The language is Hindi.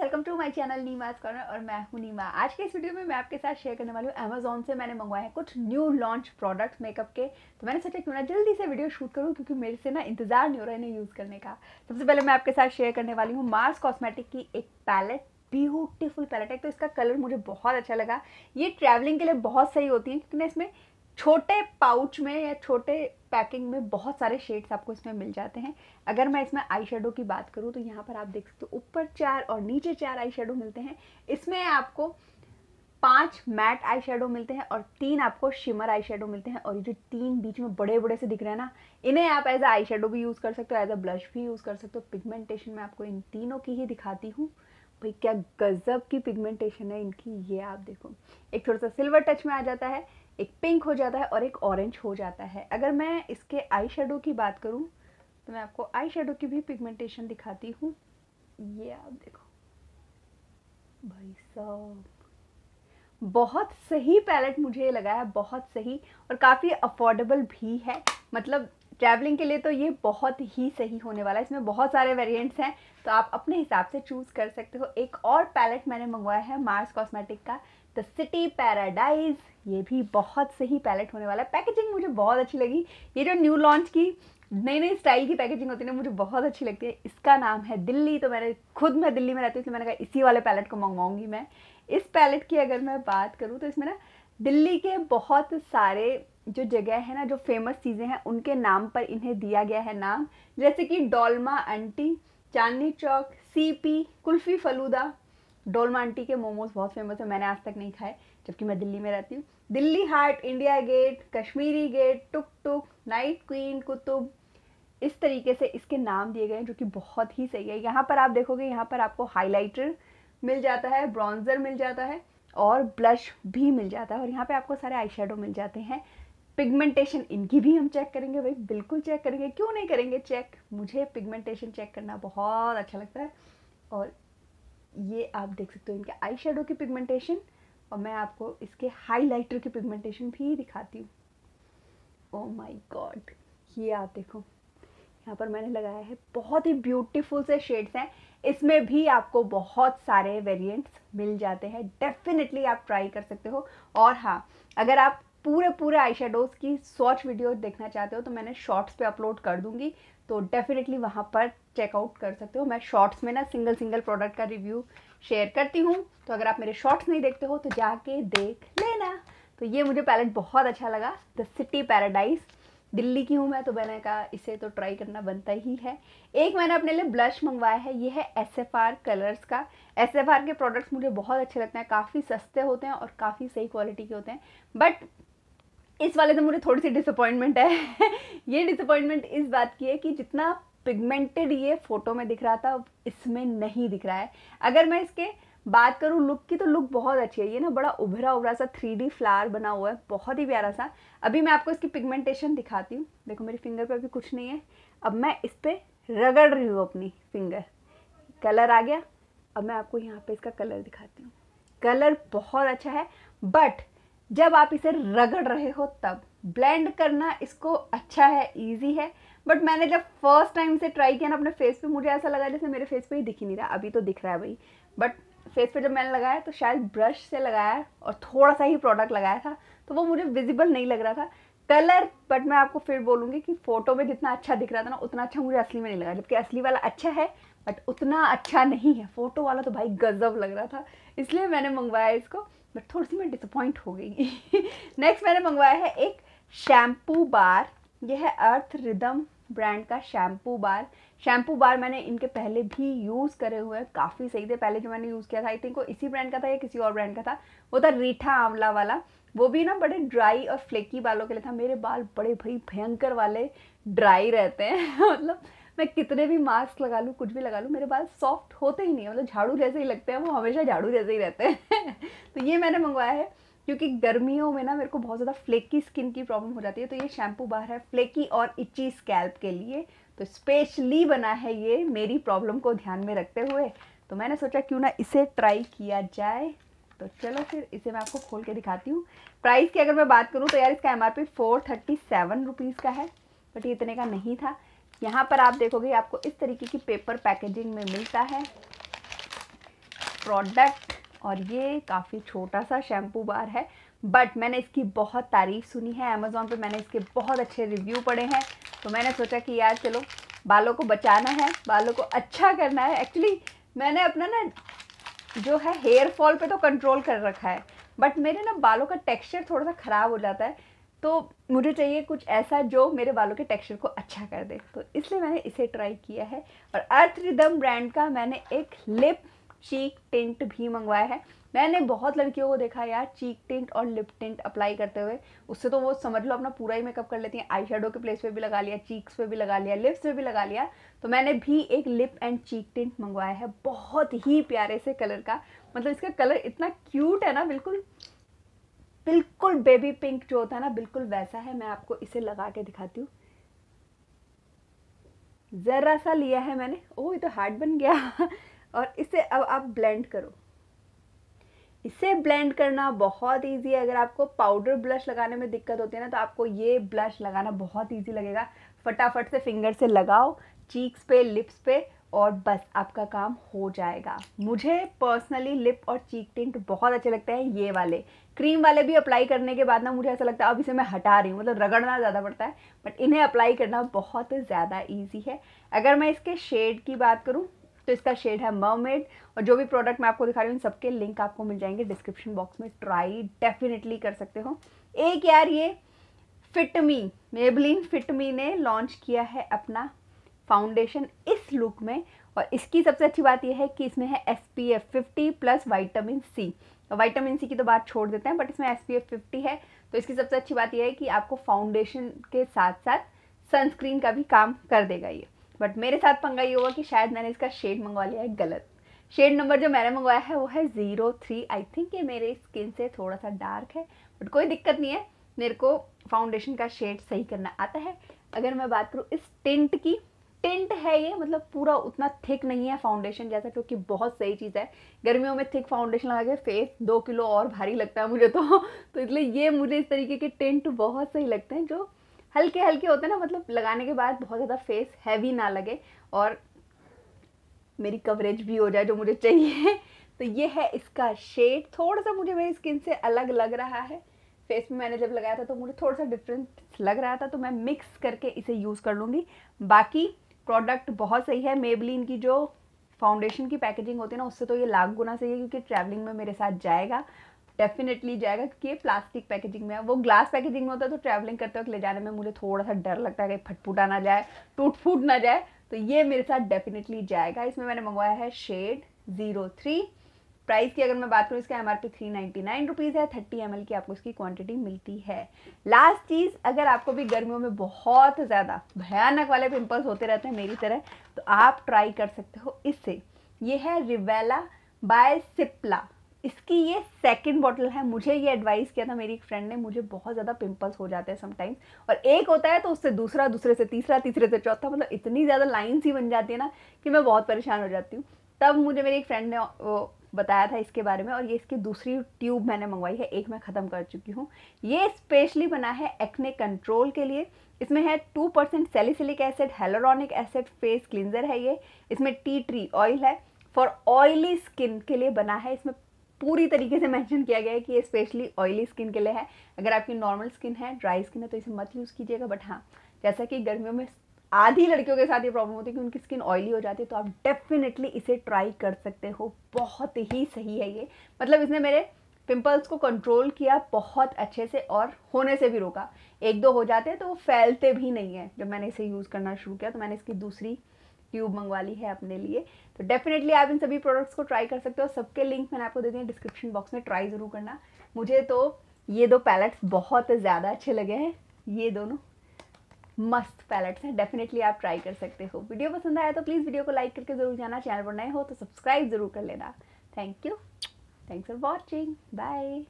welcome to my channel Neema's corner और मैं हूं नीमा आज के इस वीडियो में मैं आपके साथ शेयर करने वाली हूँ अमेजोन से मैंने मंगवाए हैं कुछ न्यू लॉन्च प्रोडक्ट्स मेकअप के तो मैंने सोचा क्यों ना जल्दी से वीडियो शूट करूँ क्योंकि मेरे से ना इंतजार नहीं हो रहा है इन्हें यूज़ करने का सबसे पहले मैं आपके साथ शेयर करने वाली हूँ मार्स कॉस्मेटिक की एक पैलेट ब्यूटीफुल पैलेट है तो इसका कलर मुझे बहुत अच्छा लगा ये ट्रैवलिंग के लिए बहुत सही होती है क्योंकि ना इसमें छोटे पाउच में या छोटे पैकिंग में बहुत सारे शेड्स आपको इसमें मिल जाते हैं अगर मैं इसमें आई की बात करूँ तो यहाँ पर आप देख सकते हो ऊपर चार और नीचे चार आई मिलते हैं इसमें आपको पांच मैट आई शेडो मिलते हैं और तीन आपको शिमर आई शेडो मिलते हैं और ये जो तीन बीच में बड़े बड़े से दिख रहे हैं ना इन्हें आप एज आई शेडो भी यूज़ कर सकते हो एज अ ब्लश भी यूज़ कर सकते हो पिगमेंटेशन में आपको इन तीनों की ही दिखाती हूँ भाई क्या गज़ब की पिगमेंटेशन है इनकी ये आप देखो एक थोड़ा सा सिल्वर टच में आ जाता है एक पिंक हो जाता है और एक ऑरेंज हो जाता है अगर मैं इसके आई शेडो की बात करूँ तो मैं आपको आई शेडो की भी पिगमेंटेशन दिखाती हूँ ये आप देखो भाई साहब बहुत सही पैलेट मुझे लगा है बहुत सही और काफ़ी अफोर्डेबल भी है मतलब ट्रैवलिंग के लिए तो ये बहुत ही सही होने वाला है इसमें बहुत सारे वेरिएंट्स हैं तो आप अपने हिसाब से चूज़ कर सकते हो एक और पैलेट मैंने मंगवाया है मार्स कॉस्मेटिक का द सिटी पैराडाइज ये भी बहुत सही पैलेट होने वाला है पैकेजिंग मुझे बहुत अच्छी लगी ये जो न्यू लॉन्च की नई नई स्टाइल की पैकेजिंग होती है ना मुझे बहुत अच्छी लगती है इसका नाम है दिल्ली तो मैंने खुद मैं दिल्ली में रहती हूँ इसलिए मैंने कहा इसी वाले पैलेट को मंगवाऊंगी मैं इस पैलेट की अगर मैं बात करूँ तो इसमें ना दिल्ली के बहुत सारे जो जगह है ना जो फेमस चीज़ें हैं उनके नाम पर इन्हें दिया गया है नाम जैसे कि डोलमा आंटी चांदनी चौक पी कुल्फ़ी फलूदा डोलमांटी के मोमोज बहुत फेमस है मैंने आज तक नहीं खाए जबकि मैं दिल्ली में रहती हूँ Delhi Haat India Gate Kashmiri Gate tuk tuk night queen Qutub इस तरीके से इसके नाम दिए गए हैं जो कि बहुत ही सही है यहाँ पर आप देखोगे यहाँ पर आपको हाइलाइटर मिल जाता है ब्रॉन्ज़र मिल जाता है और ब्लश भी मिल जाता है और यहाँ पे आपको सारे आई मिल जाते हैं पिगमेंटेशन इनकी भी हम चेक करेंगे भाई बिल्कुल चेक करेंगे क्यों नहीं करेंगे चेक मुझे पिगमेंटेशन चेक करना बहुत अच्छा लगता है और ये आप देख सकते हो इनके आई शेडो की पिगमेंटेशन और मैं आपको इसके हाइलाइटर की पिगमेंटेशन भी दिखाती हूँ ओ माई गॉड ये आप देखो यहाँ पर मैंने लगाया है बहुत ही ब्यूटीफुल से शेड्स हैं इसमें भी आपको बहुत सारे वेरिएंट्स मिल जाते हैं डेफिनेटली आप ट्राई कर सकते हो और हाँ अगर आप पूरे पूरे आई की शॉर्ट वीडियो देखना चाहते हो तो मैंने शॉर्ट्स पे अपलोड कर दूंगी तो डेफिनेटली वहाँ पर चेकआउट कर सकते हो मैं शॉर्ट्स में ना सिंगल सिंगल प्रोडक्ट का रिव्यू शेयर करती हूँ तो अगर आप मेरे शॉर्ट्स नहीं देखते हो तो जाके देख लेना तो ये मुझे पैलेट बहुत अच्छा लगा द सिटी पैराडाइज दिल्ली की हूँ मैं तो मैंने कहा इसे तो ट्राई करना बनता ही है एक मैंने अपने लिए ब्लश मंगवाया है ये है एस एफ आर कलर्स का एस एफ आर के प्रोडक्ट्स मुझे बहुत अच्छे लगते हैं काफ़ी सस्ते होते हैं और काफ़ी सही क्वालिटी के होते हैं बट इस वाले से मुझे थोड़ी सी डिसअपॉइंटमेंट है ये डिसअपॉइंटमेंट इस बात की है कि जितना पिगमेंटेड ये फ़ोटो में दिख रहा था इसमें नहीं दिख रहा है अगर मैं इसके बात करूँ लुक की तो लुक बहुत अच्छी है ये ना बड़ा उभरा उभरा सा थ्री फ्लावर बना हुआ है बहुत ही प्यारा सा अभी मैं आपको इसकी पिगमेंटेशन दिखाती हूँ देखो मेरी फिंगर पर अभी कुछ नहीं है अब मैं इस पर रगड़ रही हूँ अपनी फिंगर कलर आ गया अब मैं आपको यहाँ पे इसका कलर दिखाती हूँ कलर बहुत अच्छा है बट जब आप इसे रगड़ रहे हो तब ब्लेंड करना इसको अच्छा है इजी है बट मैंने जब फर्स्ट टाइम से ट्राई किया ना अपने फेस पे मुझे ऐसा लगा जैसे मेरे फेस पे ही दिख ही नहीं रहा अभी तो दिख रहा है भाई बट फेस पे जब मैंने लगाया तो शायद ब्रश से लगाया और थोड़ा सा ही प्रोडक्ट लगाया था तो वो मुझे विजिबल नहीं लग रहा था कलर बट मैं आपको फिर बोलूँगी कि फ़ोटो में जितना अच्छा दिख रहा था ना उतना अच्छा मुझे असली में नहीं लगा जबकि असली वाला अच्छा है बट उतना अच्छा नहीं है फ़ोटो वाला तो भाई गज़ब लग रहा था इसलिए मैंने मंगवाया इसको बट थोड़ी सी मैं डिसअपॉइंट हो गई नेक्स्ट मैंने मंगवाया है एक शैम्पू बार यह है अर्थ रिदम ब्रांड का शैम्पू बार शैम्पू बार मैंने इनके पहले भी यूज़ करे हुए हैं काफ़ी सही थे पहले जो मैंने यूज़ किया था आई थिंक वो इसी ब्रांड का था या किसी और ब्रांड का था वो था रीठा आंवला वाला वो भी ना बड़े ड्राई और फ्लेकी बालों के लिए था मेरे बाल बड़े भाई भयंकर वाले ड्राई रहते हैं मतलब मैं कितने भी मास्क लगा लूँ कुछ भी लगा लूँ मेरे बाल सॉफ्ट होते ही नहीं है मतलब झाड़ू जैसे ही लगते हैं वो हमेशा झाड़ू जैसे ही रहते हैं तो ये मैंने मंगवाया है क्योंकि गर्मियों में ना मेरे को बहुत ज़्यादा फ्लेकी स्किन की प्रॉब्लम हो जाती है तो ये शैम्पू बाहर है फ्लेकी और इची स्कैल्प के लिए तो स्पेशली बना है ये मेरी प्रॉब्लम को ध्यान में रखते हुए तो मैंने सोचा क्यों ना इसे ट्राई किया जाए तो चलो फिर इसे मैं आपको खोल के दिखाती हूँ प्राइस की अगर मैं बात करूँ तो यार इसका M R P four thirty seven rupees का है बट ये इतने का नहीं था यहाँ पर आप देखोगे आपको इस तरीके की पेपर पैकेजिंग में मिलता है प्रोडक्ट और ये काफ़ी छोटा सा शैम्पू बार है बट मैंने इसकी बहुत तारीफ़ सुनी है अमेज़ोन पे मैंने इसके बहुत अच्छे रिव्यू पड़े हैं तो मैंने सोचा कि यार चलो बालों को बचाना है बालों को अच्छा करना है एक्चुअली मैंने अपना ना जो है हेयर फॉल पे तो कंट्रोल कर रखा है बट मेरे ना बालों का टेक्सचर थोड़ा सा ख़राब हो जाता है तो मुझे चाहिए कुछ ऐसा जो मेरे बालों के टेक्सचर को अच्छा कर दे तो इसलिए मैंने इसे ट्राई किया है और अर्थ रिदम ब्रांड का मैंने एक लिप चीक टिंट भी मंगवाया है मैंने बहुत लड़कियों को देखा यार चीक टिंट और लिप टिंट अप्लाई करते हुए उससे तो वो समझ लो अपना पूरा ही मेकअप कर लेती हैं आई के प्लेस पे भी लगा लिया चीक्स पे भी लगा लिया लिप्स पे भी लगा लिया तो मैंने भी एक लिप एंड चीक टिंट मंगवाया है बहुत ही प्यारे से कलर का मतलब इसका कलर इतना क्यूट है ना बिल्कुल बिल्कुल बेबी पिंक जो होता है ना बिल्कुल वैसा है मैं आपको इसे लगा के दिखाती हूँ ज़रा सा लिया है मैंने ओह ये तो हार्ड बन गया और इसे अब आप ब्लेंड करो इसे ब्लेंड करना बहुत इजी है अगर आपको पाउडर ब्लश लगाने में दिक्कत होती है ना तो आपको ये ब्लश लगाना बहुत इजी लगेगा फटाफट से फिंगर से लगाओ चीक्स पे लिप्स पे और बस आपका काम हो जाएगा मुझे पर्सनली लिप और चीक टिंट बहुत अच्छे लगते हैं ये वाले क्रीम वाले भी अप्लाई करने के बाद ना मुझे ऐसा लगता है अब इसे मैं हटा रही हूँ मतलब रगड़ना ज़्यादा पड़ता है बट इन्हें अप्लाई करना बहुत ज़्यादा ईजी है अगर मैं इसके शेड की बात करूँ तो इसका शेड है मर्मेड और जो भी प्रोडक्ट मैं आपको दिखा रही हूँ सबके लिंक आपको मिल जाएंगे डिस्क्रिप्शन बॉक्स में ट्राई डेफिनेटली कर सकते हो एक यार ये फिटमी मेबलिन फिटमी ने लॉन्च किया है अपना फाउंडेशन इस लुक में और इसकी सबसे अच्छी बात यह है कि इसमें है S P F fifty plus vitamin C vitamin C की तो बात छोड़ देते हैं बट इसमें एस पी एफ फिफ्टी है तो इसकी सबसे अच्छी बात यह है कि आपको फाउंडेशन के साथ साथ सनस्क्रीन का भी काम कर देगा ये बट मेरे साथ पंगा ये होगा कि शायद मैंने इसका शेड मंगवा लिया है गलत शेड नंबर जो मैंने मंगवाया है वो है ज़ीरो थ्री आई थिंक ये मेरे स्किन से थोड़ा सा डार्क है बट कोई दिक्कत नहीं है मेरे को फाउंडेशन का शेड सही करना आता है अगर मैं बात करूँ इस टिंट की टिंट है ये मतलब पूरा उतना थिक नहीं है फाउंडेशन जैसा क्योंकि बहुत सही चीज़ है गर्मियों में थिक फाउंडेशन लगा के फेस दो किलो और भारी लगता है मुझे तो तो इसलिए ये मुझे इस तरीके के टिंट बहुत सही लगते हैं जो हल्के हल्के होते हैं ना मतलब लगाने के बाद बहुत ज़्यादा फेस हैवी ना लगे और मेरी कवरेज भी हो जाए जो मुझे चाहिए तो ये है इसका शेड थोड़ा सा मुझे मेरी स्किन से अलग लग रहा है फेस में मैंने जब लगाया था तो मुझे थोड़ा सा डिफरेंस लग रहा था तो मैं मिक्स करके इसे यूज़ कर लूँगी बाकी प्रोडक्ट बहुत सही है मेबलिन की जो फाउंडेशन की पैकेजिंग होती है ना उससे तो ये लाख गुना सही है क्योंकि ट्रैवलिंग में मेरे साथ जाएगा डेफिनेटली जाएगा क्योंकि ये प्लास्टिक पैकेजिंग में है वो ग्लास पैकेजिंग में होता है तो ट्रैवलिंग करते वक्त ले जाने में मुझे थोड़ा सा डर लगता है कहीं फटफुटा ना जाए टूट फूट ना जाए तो ये मेरे साथ डेफिनेटली जाएगा इसमें मैंने मंगवाया है शेड ज़ीरो थ्री प्राइस की अगर मैं बात करूँ इसका M R P three ninety nine rupees है थर्टी एम एल की आपको इसकी क्वांटिटी मिलती है लास्ट चीज़ अगर आपको भी गर्मियों में बहुत ज़्यादा भयानक वाले पिंपल्स होते रहते हैं मेरी तरह तो आप ट्राई कर सकते हो इससे ये है रिवेला बाय सिप्ला इसकी ये सेकंड बॉटल है मुझे ये एडवाइस किया था मेरी एक फ्रेंड ने मुझे बहुत ज़्यादा पिंपल्स हो जाते हैं समटाइम्स और एक होता है तो उससे दूसरा दूसरे से तीसरा तीसरे से चौथा मतलब इतनी ज़्यादा लाइन्स ही बन जाती है ना कि मैं बहुत परेशान हो जाती हूँ तब मुझे मेरी एक फ्रेंड ने बताया था इसके बारे में और ये इसकी दूसरी ट्यूब मैंने मंगवाई है एक मैं ख़त्म कर चुकी हूँ ये स्पेशली बना है एक्ने कंट्रोल के लिए इसमें है two percent salicylic acid hyaluronic acid face cleanser है ये इसमें टी ट्री ऑयल है फॉर ऑयली स्किन के लिए बना है इसमें पूरी तरीके से मैंशन किया गया है कि ये स्पेशली ऑयली स्किन के लिए है अगर आपकी नॉर्मल स्किन है ड्राई स्किन है तो इसे मत यूज़ कीजिएगा बट हाँ जैसा कि गर्मियों में आधी लड़कियों के साथ ये प्रॉब्लम होती है कि उनकी स्किन ऑयली हो जाती है तो आप डेफिनेटली इसे ट्राई कर सकते हो बहुत ही सही है ये मतलब इसने मेरे पिंपल्स को कंट्रोल किया बहुत अच्छे से और होने से भी रोका एक दो हो जाते हैं तो वो फैलते भी नहीं है जब मैंने इसे यूज़ करना शुरू किया तो मैंने इसकी दूसरी ट्यूब मंगवा ली है अपने लिए तो डेफिनेटली आप इन सभी प्रोडक्ट्स को ट्राई कर सकते हो सबके लिंक मैंने आपको दे दिए डिस्क्रिप्शन बॉक्स में ट्राई ज़रूर करना मुझे तो ये दो पैलेट्स बहुत ज़्यादा अच्छे लगे हैं ये दोनों मस्त पैलेट्स हैं डेफिनेटली आप ट्राई कर सकते हो वीडियो पसंद आया तो प्लीज़ वीडियो को लाइक करके ज़रूर जाना चैनल पर नए हो तो सब्सक्राइब ज़रूर कर लेना thank you thanks for watching bye